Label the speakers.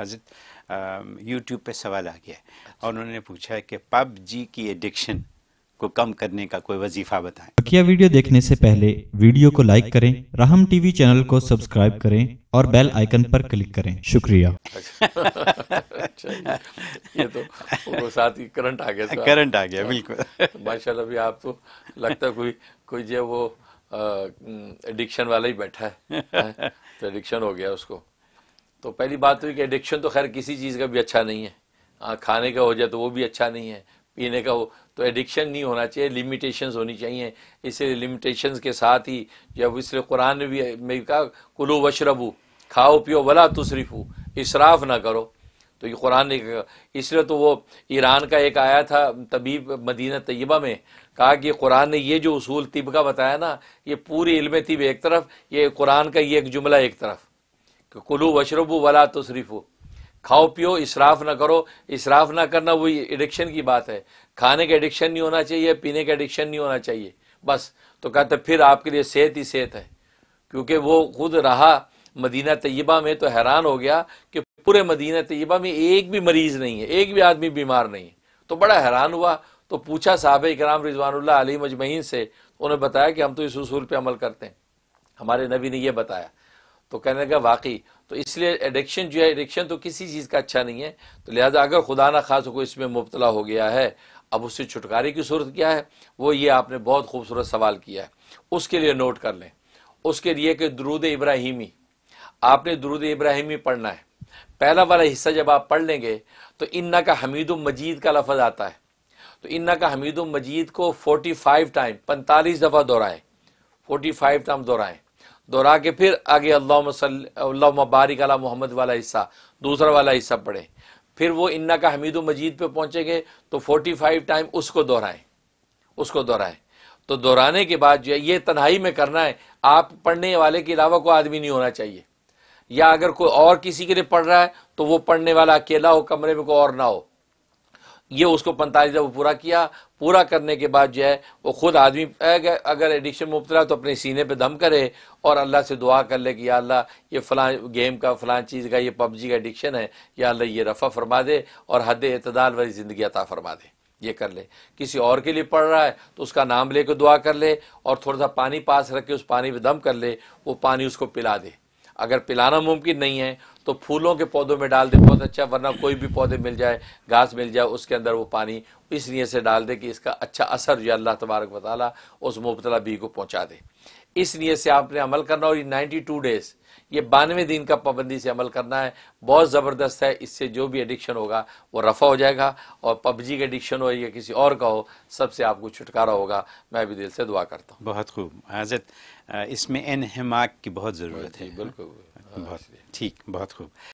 Speaker 1: हजरत यूट्यूब पे सवाल आ गया अच्छा। और उन्होंने पूछा है कि पब जी की एडिक्शन को कम करने का कोई वजीफा बताएं बकिया वीडियो देखने से पहले वीडियो को लाइक करें राहम टीवी चैनल को सब्सक्राइब करें और बेल आइकन पर क्लिक करें शुक्रिया ये तो वो साथ ही करंट आ गया करंट आ गया बिल्कुल माशाल्लाह भी आप तो लगता कोई कोई जो वो एडिक्शन वाला ही बैठा है तो एडिक्शन हो गया उसको तो पहली बात तो कि एडिक्शन तो खैर किसी चीज़ का भी अच्छा नहीं है आ, हाँ, खाने का हो जाए तो वो भी अच्छा नहीं है पीने का हो तो एडिक्शन नहीं होना चाहिए लिमिटेशंस होनी चाहिए इसलिए लिमिटेशंस के साथ ही जब इसलिए कुरान ने भी में कहा कुलू वशरबू खाओ पियो वला तुसरिफू इसराफ ना करो तो ये कुरान ने इसलिए तो वो ईरान का एक आया था तबीब मदीना तयबा में कहा कि कुरान ने ये जो उसूल तिब का बताया ना ये पूरी इल्म तिब एक तरफ ये कुरान का ये एक जुमला एक तरफ कि कुलू वशरबू वला तशरीफ़ो खाओ पियो इसराफ ना करो इसराफ ना करना वही एडिक्शन की बात है खाने का एडिक्शन नहीं होना चाहिए पीने का एडिक्शन नहीं होना चाहिए बस तो कहते फिर आपके लिए सेहत ही सेहत है क्योंकि वो खुद रहा मदीना तय्यबा में तो हैरान हो गया कि पूरे मदीना तैयबा में एक भी मरीज़ नहीं है एक भी आदमी बीमार नहीं है तो बड़ा हैरान हुआ तो पूछा साहब कराम रिजवानुल्लाह अली मजमैन से तो उन्हें बताया कि हम तो इस उसूल पर अमल करते हैं हमारे नबी ने यह बताया तो कहने लगा वाकई तो इसलिए एडिक्शन जो है एडिक्शन तो किसी चीज़ का अच्छा नहीं है तो लिहाजा अगर खुदा ना खास को इसमें मुबतला हो गया है अब उससे छुटकारे की सूरत क्या है वो ये आपने बहुत खूबसूरत सवाल किया है उसके लिए नोट कर लें उसके लिए कि दरूद इब्राहिमी आपने दरूद इब्राहिमी पढ़ना है पहला वाला हिस्सा जब आप पढ़ लेंगे तो इन्ना का हमीद मजीद का लफज आता है तो इन्ना का हमीद मजीद को फोर्टी फाइव टाइम पैंतालीस दफ़ा दोहराएं फोर्टी फाइव टाइम दोहराएं दोहरा के फिर आगे अल्लाह बारिक अला मोहम्मद वाला हिस्सा दूसरा वाला हिस्सा पढ़े फिर वो इन्ना का हमीद मजीद पे पहुँचेंगे तो फोर्टी फाइव टाइम उसको दोहराएं उसको दोहराएं तो दोहराने के बाद जो है ये तन्हाई में करना है आप पढ़ने वाले के अलावा कोई आदमी नहीं होना चाहिए या अगर कोई और किसी के लिए पढ़ रहा है तो वो पढ़ने वाला अकेला हो कमरे में कोई और ना हो ये उसको पैंतालीस दफ़ा पूरा किया पूरा करने के बाद जो है वो खुद आदमी अगर एडिक्शन मुबतला तो अपने सीने पे दम करे और अल्लाह से दुआ कर ले कि या अल्लाह ये फ़लाँ गेम का फलां चीज़ का ये पबजी का एडिक्शन है या अल्लाह ये रफ़ा फरमा दे और हद अतदाल वाली ज़िंदगी अता फरमा दे ये कर ले किसी और के लिए पढ़ रहा है तो उसका नाम ले कर दुआ कर ले और थोड़ा सा पानी पास रख के उस पानी पर दम कर ले वो पानी उसको पिला दे अगर पिलाना मुमकिन नहीं है तो फूलों के पौधों में डाल दें बहुत अच्छा वरना कोई भी पौधे मिल जाए घास मिल जाए उसके अंदर वो पानी इस नीयत से डाल दे कि इसका अच्छा असर जो अल्लाह तबारक बताला उस मुबतला बी को पहुँचा दे इस नीयत से आपने अमल करना और ये नाइन्टी टू डेज़ ये बानवे दिन का पाबंदी से अमल करना है बहुत ज़बरदस्त है इससे जो भी एडिक्शन होगा वो रफ़ा हो जाएगा और पबजी का एडिक्शन हो या किसी और का हो सबसे आपको छुटकारा होगा मैं भी दिल से दुआ करता हूँ बहुत खूब हाजत इसमें इनहमाक की बहुत ज़रूरत है बिल्कुल बहुत ठीक बहुत खूब